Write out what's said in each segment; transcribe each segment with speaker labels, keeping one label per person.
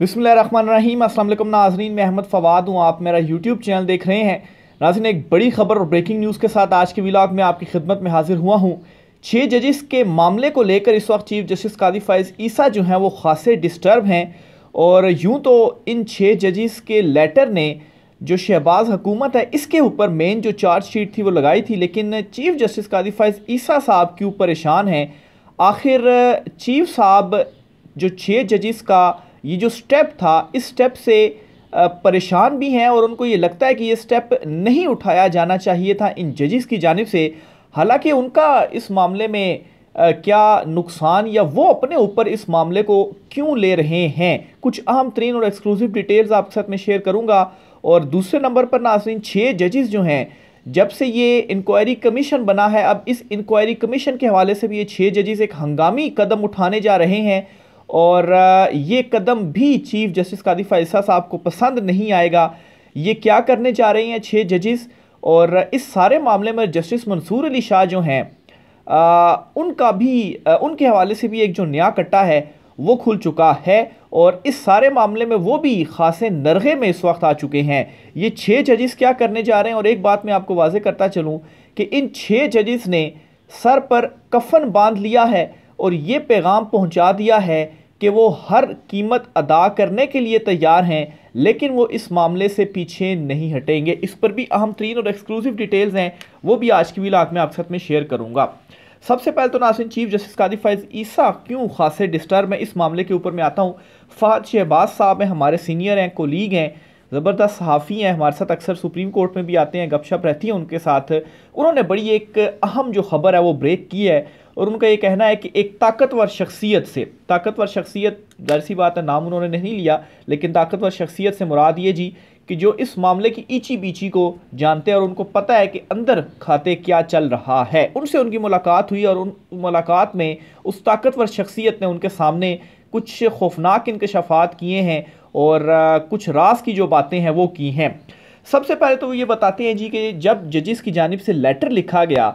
Speaker 1: बिसमीम असल नाजरीन मैं अहमद फवाद हूँ आप मेरा यूट्यूब चैनल देख रहे हैं नाजरीन एक बड़ी खबर और ब्रेकिंग न्यूज़ के साथ आज के व्लाग में आपकी खिदमत में हाजिर हुआ हूँ छः जजिस के मामले को लेकर इस वक्त चीफ जस्टिस कादी फाइज ईसा जो हैं वो खासे डिस्टर्ब हैं और यूँ तो इन छः जजिस के लेटर ने जो शहबाज हुकूमत है इसके ऊपर मेन जो चार्जशीट थी वो लगाई थी लेकिन चीफ जस्टिस कादी फाइज ईसा साहब क्यों परेशान हैं आखिर चीफ साहब जो छः जजिस का ये जो स्टेप था इस स्टेप से परेशान भी हैं और उनको ये लगता है कि ये स्टेप नहीं उठाया जाना चाहिए था इन जजिस की जानब से हालांकि उनका इस मामले में क्या नुकसान या वो अपने ऊपर इस मामले को क्यों ले रहे हैं कुछ अहम तरीन और एक्सक्लूसिव डिटेल्स आपके साथ मैं शेयर करूँगा और दूसरे नंबर पर नाजरीन छः जजेस जो हैं जब से ये इंक्वायरी कमीशन बना है अब इस इंक्वायरी कमीशन के हवाले से भी ये छः जजेस एक हंगामी कदम उठाने जा रहे हैं और ये कदम भी चीफ जस्टिस कादी फैसा साहब को पसंद नहीं आएगा ये क्या करने जा रहे हैं छः जजेस और इस सारे मामले में जस्टिस मंसूर अली शाह जो हैं उनका भी आ, उनके हवाले से भी एक जो नया कट्टा है वो खुल चुका है और इस सारे मामले में वो भी खासे नरगे में इस वक्त आ चुके हैं ये छः जजेस क्या करने जा रहे हैं और एक बात मैं आपको वाजे करता चलूँ कि इन छः जजेस ने सर पर कफन बांध लिया है और ये पैगाम पहुँचा दिया है कि वो हर कीमत अदा करने के लिए तैयार हैं लेकिन वो इस मामले से पीछे नहीं हटेंगे इस पर भी अहम तरीन और एक्सक्लूसिव डिटेल्स हैं वो भी आज की वीलाग में आपके साथ में शेयर करूँगा सबसे पहले तो नासिन चीफ जस्टिस कादी फैज़ ईसा क्यों खासे डिस्टर्ब है इस मामले के ऊपर मैं आता हूँ फ़हद शहबाज साहब हैं हमारे सीनियर हैं कोलीग हैं ज़बरदस्त सहाफ़ी हैं हमारे साथ अक्सर सुप्रीम कोर्ट में भी आते हैं गपशप रहती हैं उनके साथ उन्होंने बड़ी एक अहम जो खबर है वो ब्रेक की है और उनका ये कहना है कि एक ताकतवर शख्सियत से ताकतवर शख्सियत जाहिर सी बात है नाम उन्होंने नहीं लिया लेकिन ताकतवर शख्सियत से मुराद ये जी कि जो इस मामले की ईची बीची को जानते हैं और उनको पता है कि अंदर खाते क्या चल रहा है उनसे उनकी मुलाकात हुई और उन मुलाकात में उस ताकतवर शख्सियत ने उनके सामने कुछ खौफनाक इनकशाफात किए हैं और कुछ रास की जो बातें हैं वो की हैं सबसे पहले तो वो ये बताते हैं जी कि जब जजिस की जानब से लेटर लिखा गया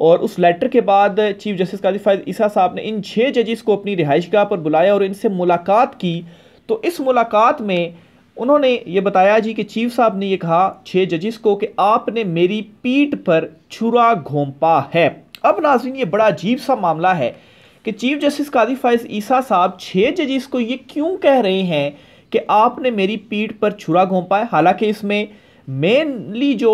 Speaker 1: और उस लेटर के बाद चीफ जस्टिस काजी फैज ईसा साहब ने इन छः जजेस को अपनी रिहाइश गाह पर बुलाया और इनसे मुलाकात की तो इस मुलाकात में उन्होंने ये बताया जी कि चीफ साहब ने ये कहा छः जजिस को कि आपने मेरी पीठ पर छुरा घोंपा है अब नाजिन ये बड़ा अजीब सा मामला है कि चीफ जस्टिस काजी फैज ईसा साहब छः जजिस को ये क्यों कह रहे हैं कि आपने मेरी पीठ पर छुरा घोंपा है हालांकि इसमें मेनली जो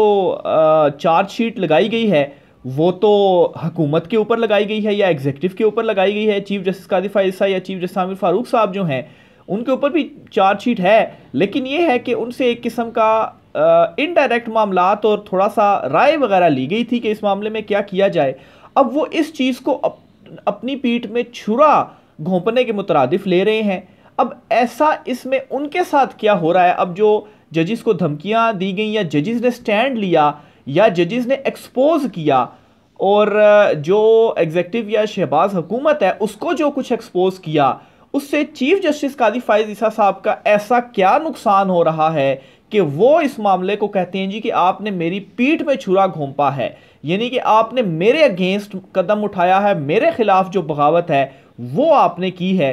Speaker 1: चार्जशीट लगाई गई है वो तो हकूमत के ऊपर लगाई गई है या एग्जीक्यूटिव के ऊपर लगाई गई है चीफ जस्टिस कादिफ फाइसा या चीफ जस्टिस आमिर फारूक साहब जो हैं उनके ऊपर भी चार्जशीट है लेकिन ये है कि उनसे एक किस्म का इनडायरेक्ट मामला और थोड़ा सा राय वगैरह ली गई थी कि इस मामले में क्या किया जाए अब वो इस चीज़ को अप, अपनी पीठ में छुरा घोंपने के मुतरदफ ले रहे हैं अब ऐसा इसमें उनके साथ क्या हो रहा है अब जो जजिस को धमकियाँ दी गई या जजिस ने स्टैंड लिया या जजेस ने एक्सपोज किया और जो एग्जेक्टिव या शहबाज हुकूमत है उसको जो कुछ एक्सपोज किया उससे चीफ जस्टिस कादी फायज ईसा साहब का ऐसा क्या नुकसान हो रहा है कि वो इस मामले को कहते हैं जी कि आपने मेरी पीठ में छुरा घोंपा है यानी कि आपने मेरे अगेंस्ट कदम उठाया है मेरे खिलाफ जो बगावत है वो आपने की है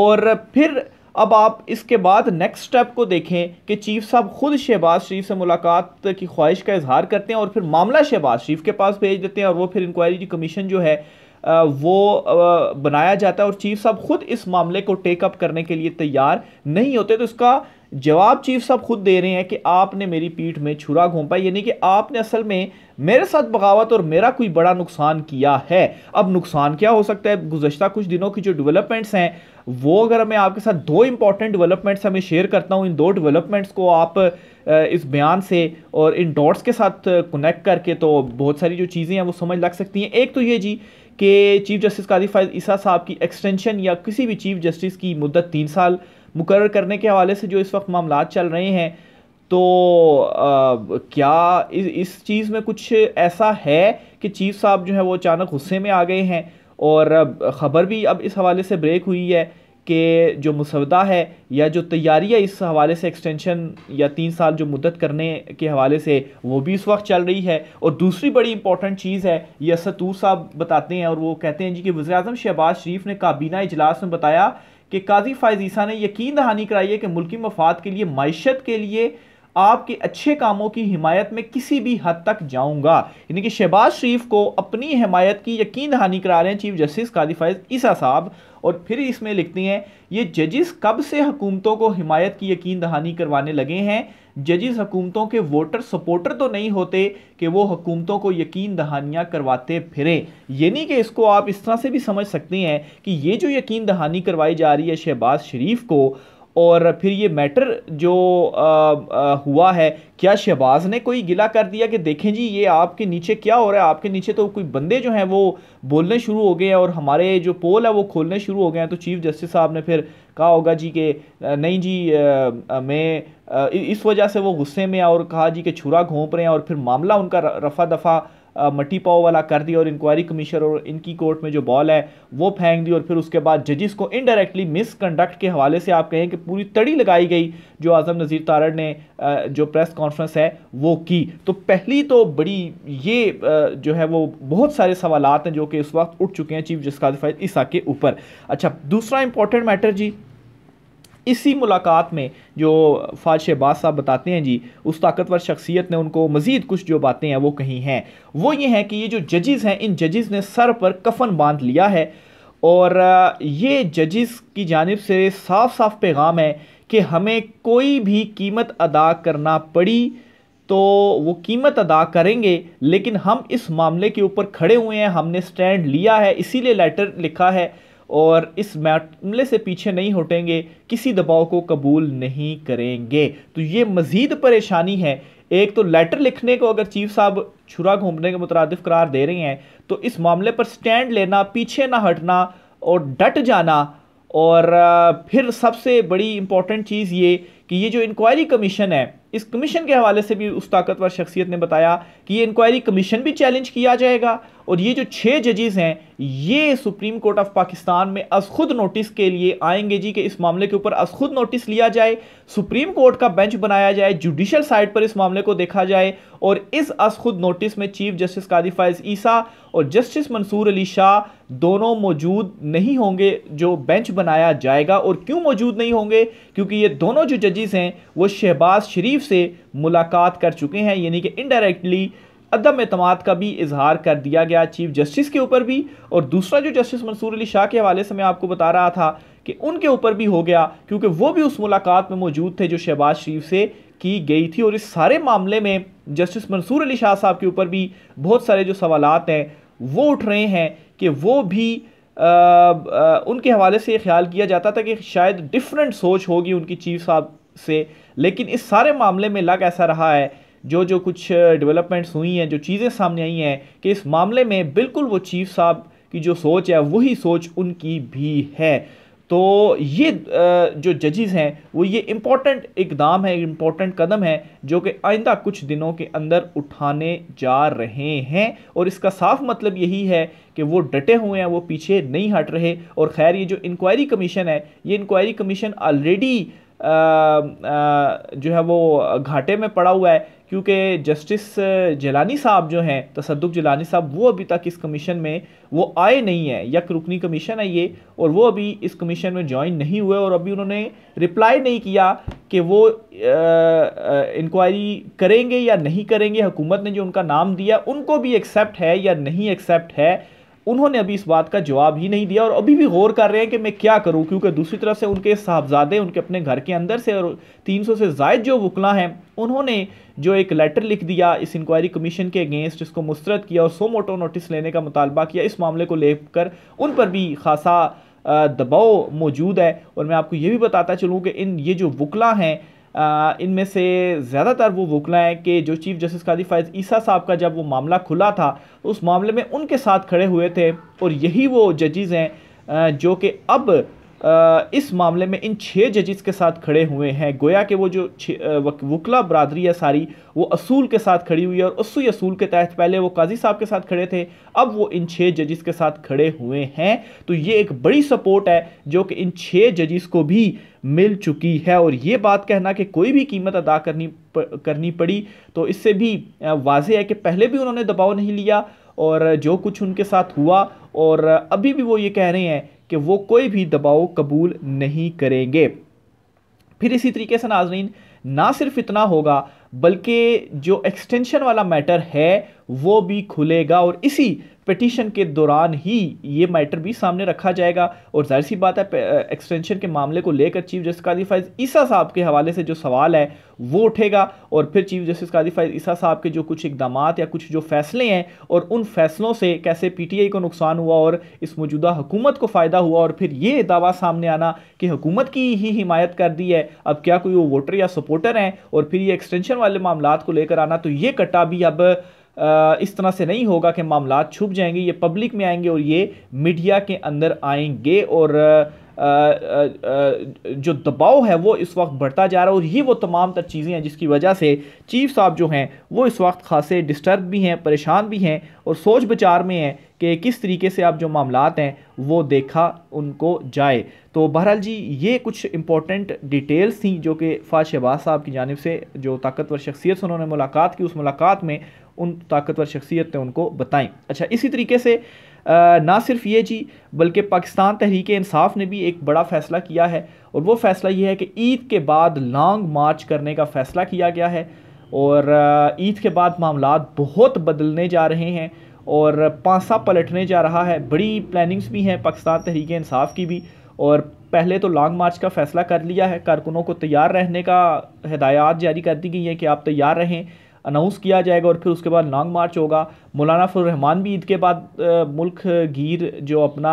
Speaker 1: और फिर अब आप इसके बाद नेक्स्ट स्टेप को देखें कि चीफ साहब खुद शहबाज शरीफ से मुलाकात की ख्वाहिश का इजहार करते हैं और फिर मामला शहबाज शरीफ के पास भेज देते हैं और वो फिर इंक्वायरी कमीशन जो है वो बनाया जाता है और चीफ साहब खुद इस मामले को टेकअप करने के लिए तैयार नहीं होते तो इसका जवाब चीफ साहब खुद दे रहे हैं कि आपने मेरी पीठ में छुरा घोंपा यानी कि आपने असल में मेरे साथ बगावत और मेरा कोई बड़ा नुकसान किया है अब नुकसान क्या हो सकता है गुजशत कुछ दिनों की जो डेवलपमेंट्स हैं वो अगर मैं आपके साथ दो इंपॉर्टेंट डेवलपमेंट्स हमें शेयर करता हूँ इन दो डेवलपमेंट्स को आप इस बयान से और इन डॉट्स के साथ कनेक्ट करके तो बहुत सारी जो चीज़ें हैं वो समझ लग सकती हैं एक तो ये जी कि चीफ जस्टिस कादिफ ईसा साहब की एक्सटेंशन या किसी भी चीफ जस्टिस की मुद्दत तीन साल मुकर करने के हवाले से जो इस वक्त मामला चल रहे हैं तो आ, क्या इस, इस चीज़ में कुछ ऐसा है कि चीफ साहब जो है वो अचानक गुस्से में आ गए हैं और ख़बर भी अब इस हवाले से ब्रेक हुई है कि जो मुसवदा है या जो तैयारी है इस हवाले से एक्सटेंशन या तीन साल जो मुद्दत करने के हवाले से वो भी इस वक्त चल रही है और दूसरी बड़ी इंपॉर्टेंट चीज़ है यह सतूर साहब बताते हैं और वो कहते हैं जी कि वजी अजम शहबाज शरीफ ने काबीना इजलास में बताया कि काजी फायजीसा ने यकीन दहानी कराई है कि मुल्की मफाद के लिए मीशत के लिए आपके अच्छे कामों की हिमायत में किसी भी हद तक जाऊंगा यानी कि शहबाज शरीफ को अपनी हिमायत की यकीन दहानी करा रहे हैं चीफ जस्टिस कादी फैज ईसा साहब और फिर इसमें लिखती हैं ये जजिस कब से हुकूमतों को हिमायत की यकीन दहानी करवाने लगे हैं जजिस हुकूमतों के वोटर सपोर्टर तो नहीं होते कि वो हुकूमतों को यकीन दहानियाँ करवाते फिरे यानी कि इसको आप इस तरह से भी समझ सकते हैं कि ये जो यकीन दहानी करवाई जा रही है शहबाज शरीफ को और फिर ये मैटर जो आ, आ, हुआ है क्या शहबाज ने कोई गिला कर दिया कि देखें जी ये आपके नीचे क्या हो रहा है आपके नीचे तो कोई बंदे जो हैं वो बोलने शुरू हो गए हैं और हमारे जो पोल है वो खोलने शुरू हो गए हैं तो चीफ जस्टिस साहब ने फिर कहा होगा जी कि नहीं जी आ, मैं इस वजह से वो गुस्से में और कहा जी कि छुरा घोंप रहे हैं और फिर मामला उनका रफ़ा दफ़ा मट्टी पाव वाला कर दिया और इंक्वायरी कमीशन और इनकी कोर्ट में जो बॉल है वो फेंक दी और फिर उसके बाद जजिस को इनडायरेक्टली मिसकंडक्ट के हवाले से आप कहें कि पूरी तड़ी लगाई गई जो आजम नज़ीर तारड़ ने जो प्रेस कॉन्फ्रेंस है वो की तो पहली तो बड़ी ये जो है वो बहुत सारे सवाल हैं जो कि इस वक्त उठ चुके हैं चीफ जस्टिस ईसा के ऊपर अच्छा दूसरा इंपॉर्टेंट मैटर जी इसी मुलाकात में जो फाज शहबाज साहब बताते हैं जी उस ताकतवर शख्सियत ने उनको मज़ीद कुछ जो बातें हैं वो कही हैं वो ये हैं कि ये जो जजेज़ हैं इन जजेज़ ने सर पर कफन बांध लिया है और ये जजेस की जानब से साफ साफ पैगाम है कि हमें कोई भी कीमत अदा करना पड़ी तो वो कीमत अदा करेंगे लेकिन हम इस मामले के ऊपर खड़े हुए हैं हमने स्टैंड लिया है इसीलिए लेटर लिखा है और इस मामले से पीछे नहीं हटेंगे किसी दबाव को कबूल नहीं करेंगे तो ये मज़ीद परेशानी है एक तो लेटर लिखने को अगर चीफ साहब छुरा घूमने के मुतरद करार दे रहे हैं तो इस मामले पर स्टैंड लेना पीछे ना हटना और डट जाना और फिर सबसे बड़ी इम्पॉर्टेंट चीज़ ये कि ये जो इंक्वायरी कमीशन है इस कमीशन के हवाले से भी उस ताकतवर शख्सियत ने बताया कि ये इंक्वायरी कमीशन भी चैलेंज किया जाएगा और ये जो छः जजेस हैं ये सुप्रीम कोर्ट ऑफ पाकिस्तान में अस खुद नोटिस के लिए आएंगे जी कि इस मामले के ऊपर अस खुद नोटिस लिया जाए सुप्रीम कोर्ट का बेंच बनाया जाए जुडिशल साइड पर इस मामले को देखा जाए और इस अस खुद नोटिस में चीफ जस्टिस कादी फायज ईसा और जस्टिस मंसूर अली शाह दोनों मौजूद नहीं होंगे जो बेंच बनाया जाएगा और क्यों मौजूद नहीं होंगे क्योंकि ये दोनों जो जजेस जजेस हैं वो शहबाज शरीफ से मुलाकात कर चुके हैं यानी कि इनडायरेक्टली अदम अतमाद का भी इजहार कर दिया गया चीफ जस्टिस के ऊपर भी और दूसरा जो जस्टिस मंसूर अली शाह के हवाले से मैं आपको बता रहा था कि उनके ऊपर भी हो गया क्योंकि वो भी उस मुलाकात में मौजूद थे जो शहबाज शरीफ से की गई थी और इस सारे मामले में जस्टिस मंसूर अली शाह साहब के ऊपर भी बहुत सारे जो सवाल हैं वो उठ रहे हैं कि वो भी आ, आ, उनके हवाले से ये ख्याल किया जाता था कि शायद डिफरेंट सोच होगी उनकी चीफ साहब से लेकिन इस सारे मामले में लग ऐसा रहा है जो जो कुछ डेवलपमेंट्स हुई हैं जो चीज़ें सामने आई हैं कि इस मामले में बिल्कुल वो चीफ साहब की जो सोच है वही सोच उनकी भी है तो ये जो जजेस हैं वो ये इम्पॉर्टेंट इकदाम है इम्पॉर्टेंट कदम है जो कि आइंदा कुछ दिनों के अंदर उठाने जा रहे हैं और इसका साफ मतलब यही है कि वो डटे हुए हैं वो पीछे नहीं हट रहे और खैर ये जो इंक्वायरी कमीशन है ये इंक्वायरी कमीशन ऑलरेडी जो है वो घाटे में पड़ा हुआ है क्योंकि जस्टिस जलानी साहब जो हैं तसदुक जलानी साहब वो अभी तक इस कमीशन में वो आए नहीं हैं यक रुकनी कमीशन है ये और वो अभी इस कमीशन में ज्वाइन नहीं हुए और अभी उन्होंने रिप्लाई नहीं किया कि वो इंक्वायरी करेंगे या नहीं करेंगे हुकूमत ने जो उनका नाम दिया उनको भी एक्सेप्ट है या नहीं एक्सेप्ट है उन्होंने अभी इस बात का जवाब ही नहीं दिया और अभी भी गौर कर रहे हैं कि मैं क्या करूं क्योंकि दूसरी तरफ से उनके साहबजादे उनके अपने घर के अंदर से और 300 से जायद जो वकला हैं उन्होंने जो एक लेटर लिख दिया इस इंक्वायरी कमीशन के अगेंस्ट इसको मुस्रद किया और सो मोटो नोटिस लेने का मुतालबा किया इस मामले को लेकर उन पर भी खासा दबाव मौजूद है और मैं आपको ये भी बताता चलूँ कि इन ये जो वकला हैं इनमें से ज़्यादातर वो वकला हैं कि जो चीफ जस्टिस कादी फ़ैज़ ईसा साहब का जब वो मामला खुला था उस मामले में उनके साथ खड़े हुए थे और यही वो जजेज़ हैं जो कि अब इस मामले में इन छः जजेस के साथ खड़े हुए हैं गोया के वो जो वकला बरदरी है सारी वो असूल के साथ खड़ी हुई है और उसी असूल के तहत पहले वो काजी साहब के साथ खड़े थे अब वो इन छः जजेस के साथ खड़े हुए हैं तो ये एक बड़ी सपोर्ट है जो कि इन छः जजेस को भी मिल चुकी है और ये बात कहना कि कोई भी कीमत अदा करनी प, करनी पड़ी तो इससे भी वाजह है कि पहले भी उन्होंने दबाव नहीं लिया और जो कुछ उनके साथ हुआ और अभी भी वो ये कह रहे हैं कि वो कोई भी दबाव कबूल नहीं करेंगे फिर इसी तरीके से नाजरीन ना सिर्फ इतना होगा बल्कि जो एक्सटेंशन वाला मैटर है वो भी खुलेगा और इसी पटिशन के दौरान ही ये मैटर भी सामने रखा जाएगा और जाहिर सी बात है एक्सटेंशन के मामले को लेकर चीफ जस्टिस कादी फैज ईसा साहब के हवाले से जो सवाल है वो उठेगा और फिर चीफ जस्टिस कादी फैज ईसा साहब के जो कुछ इकदाम या कुछ जो फैसले हैं और उन फैसलों से कैसे पी टी आई को नुकसान हुआ और इस मौजूदा हुकूमत को फ़ायदा हुआ और फिर ये दावा सामने आना कि हुकूमत की ही हिमायत कर दी है अब क्या कोई वो वोटर या सपोर्टर हैं और फिर ये एक्सटेंशन वाले मामला को लेकर आना तो ये कट्टा भी अब इस तरह से नहीं होगा कि मामला छुप जाएंगे ये पब्लिक में आएंगे और ये मीडिया के अंदर आएंगे और आ, आ, आ, जो दबाव है वो इस वक्त बढ़ता जा रहा है और ये वो तमाम तर चीज़ें हैं जिसकी वजह से चीफ साहब जो हैं वो इस वक्त खासे डिस्टर्ब भी हैं परेशान भी हैं और सोच बचार में हैं कि किस तरीके से आप जो मामला हैं वो देखा उनको जाए तो बहरहाल जी ये कुछ इम्पोर्टेंट डिटेल्स थी जो कि फाज शहबाज साहब की जानब से जो ताकतवर शख्सियत से उन्होंने मुलाकात की उस मुलाकात में उन ताकतवर शख्सियत ने उनको बताएं अच्छा इसी तरीके से आ, ना सिर्फ ये जी बल्कि पाकिस्तान तहरीक इंसाफ ने भी एक बड़ा फ़ैसला किया है और वो फ़ैसला ये है कि ईद के बाद लॉन्ग मार्च करने का फ़ैसला किया गया है और ईद के बाद मामला बहुत बदलने जा रहे हैं और पांसा पलटने जा रहा है बड़ी प्लानिंग्स भी हैं पाकिस्तान तहरीक इंसाफ की भी और पहले तो लॉन्ग मार्च का फ़ैसला कर लिया है कारकुनों को तैयार रहने का हदायत जारी कर दी गई हैं कि आप तैयार रहें अनाउंस किया जाएगा और फिर उसके बाद लॉन्ग मार्च होगा मौलाना फुररहमान भी ईद के बाद मुल्क गिर जो अपना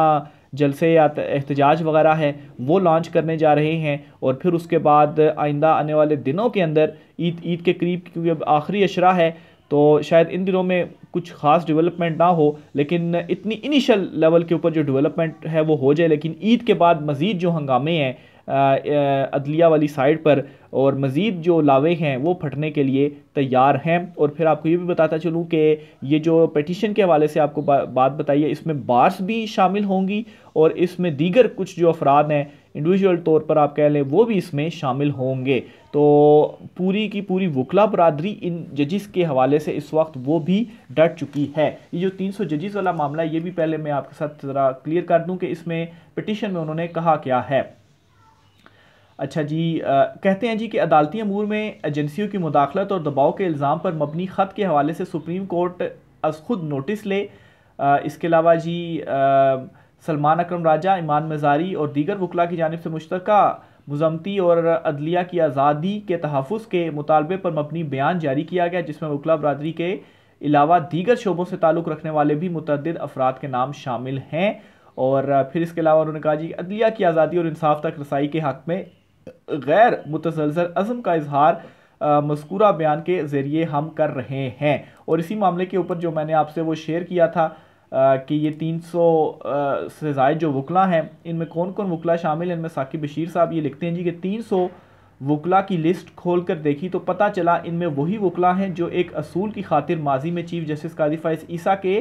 Speaker 1: जलसे या एहतजाज वगैरह है वो लॉन्च करने जा रहे हैं और फिर उसके बाद आइंदा आने वाले दिनों के अंदर ईद ईद के करीब क्योंकि अब आखिरी अशरा है तो शायद इन दिनों में कुछ ख़ास डेवलपमेंट ना हो लेकिन इतनी इनिशियल लेवल के ऊपर जो डेवलपमेंट है वो हो जाए लेकिन ईद के बाद मज़ीद जो हंगामे हैं अदलिया वाली साइड पर और मज़ीद जो लावे हैं वो फटने के लिए तैयार हैं और फिर आपको ये भी बताता चलूँ कि ये जो पटिशन के हवाले से आपको बा, बात बताई है इसमें बार्स भी शामिल होंगी और इसमें दीगर कुछ जो अफराद हैं इंडिविजुअल तौर पर आप कह लें वो भी इसमें शामिल होंगे तो पूरी की पूरी वकला बरदरी इन जजिस के हवाले से इस वक्त वो भी डट चुकी है ये जो 300 जजिस वाला मामला है ये भी पहले मैं आपके साथ ज़रा क्लियर कर दूं कि इसमें पटिशन में उन्होंने कहा क्या है अच्छा जी आ, कहते हैं जी कि अदालती अमूर में एजेंसियों की मुदाखलत और दबाव के इल्ज़ाम पर मबनी ख़त के हवाले से सुप्रीम कोर्ट अज खुद नोटिस ले आ, इसके अलावा जी सलमान अक्रम राजा ईमान मजारी और दीगर वकला की जानब से मुश्तर मजमती और अदलिया की आज़ादी के तहफ़ के मुतालबे पर मबनी बयान जारी किया गया जिसमें वकला बरदरी के अलावा दीगर शोबों से ताल्लुक़ रखने वाले भी मतद अफराद के नाम शामिल हैं और फिर इसके अलावा उन्होंने कहा जी अदलिया की आज़ादी और इंसाफ तक रसाई के हक़ में गैर मुतसलसल अज़म का इजहार मस्कूरा बयान के ज़रिए हम कर रहे हैं और इसी मामले के ऊपर जो मैंने आपसे वो शेयर किया था आ, कि ये 300 से जायद जो वकला हैं इनमें कौन कौन वकला शामिल हैं इनमें साकिब बशीर साहब ये लिखते हैं जी कि 300 वकला की लिस्ट खोल कर देखी तो पता चला इनमें वही वकला हैं जो एक असूल की खातिर माजी में चीफ जस्टिस काजी फैज ईसा के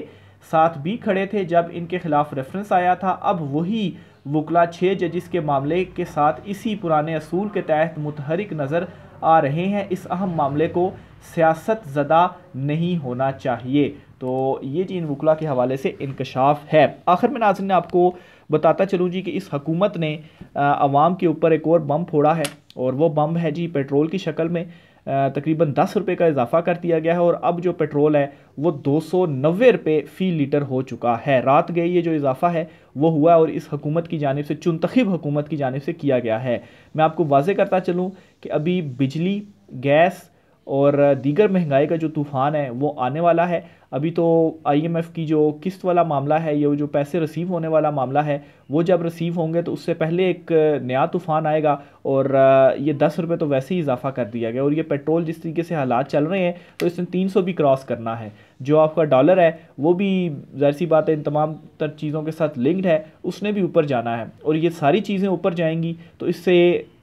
Speaker 1: साथ भी खड़े थे जब इनके खिलाफ रेफरेंस आया था अब वही वकला छः जजिस के मामले के साथ इसी पुराने असूल के तहत मुतहरक नज़र आ रहे हैं इस अहम मामले को सियासत ज़दा नहीं होना चाहिए तो ये जी इन वकला के हवाले से इनकशाफ है आखिर में नाजन ने आपको बताता चलूँ जी कि इस हकूमत ने आवाम के ऊपर एक और बम फोड़ा है और वह बम है जी पेट्रोल की शक्ल में तकरीबन दस रुपये का इजाफा कर दिया गया है और अब जो पेट्रोल है वो दो सौ नबे रुपये फ़ी लीटर हो चुका है रात गए ये जो इजाफा है वो हुआ और इस हकूमत की जानब से चुनतखब हुकूमत की जानब से किया गया है मैं आपको वाजे करता चलूँ कि अभी बिजली गैस और दीगर महंगाई का जो तूफ़ान है वो आने वाला है अभी तो आईएमएफ की जो किस्त वाला मामला है ये जो पैसे रिसीव होने वाला मामला है वो जब रिसीव होंगे तो उससे पहले एक नया तूफ़ान आएगा और ये दस रुपये तो वैसे ही इजाफा कर दिया गया और ये पेट्रोल जिस तरीके से हालात चल रहे हैं तो इसने तीन सौ भी क्रॉस करना है जो आपका डॉलर है वो भी ज़ाहिर सी बात है इन तमाम तर चीज़ों के साथ लिंक्ड है उसने भी ऊपर जाना है और ये सारी चीज़ें ऊपर जाएंगी तो इससे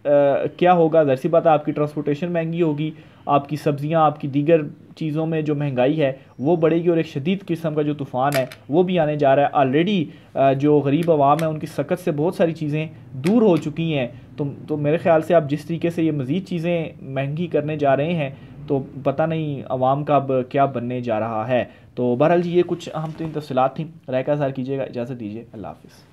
Speaker 1: क्या होगा जहर सी बात है आपकी ट्रांसपोर्टेशन महंगी होगी आपकी सब्ज़ियाँ आपकी दीगर चीज़ों में जो महंगाई है वो बढ़ेगी और एक शदीद किस्म का जो तूफ़ान है वो भी आने जा रहा है ऑलरेडी जो गरीब आवाम है उनकी सकत से बहुत सारी चीज़ें दूर हो चुकी हैं तो तो मेरे ख्याल से आप जिस तरीके से ये मज़ीद चीज़ें महंगी करने जा रहे हैं तो पता नहीं आवाम का अब क्या बनने जा रहा है तो बहरहाल जी ये कुछ अहम तीन तो तफसलत थी रायका सार कीजिएगा इजाज़त दीजिए अल्लाह हाफिज़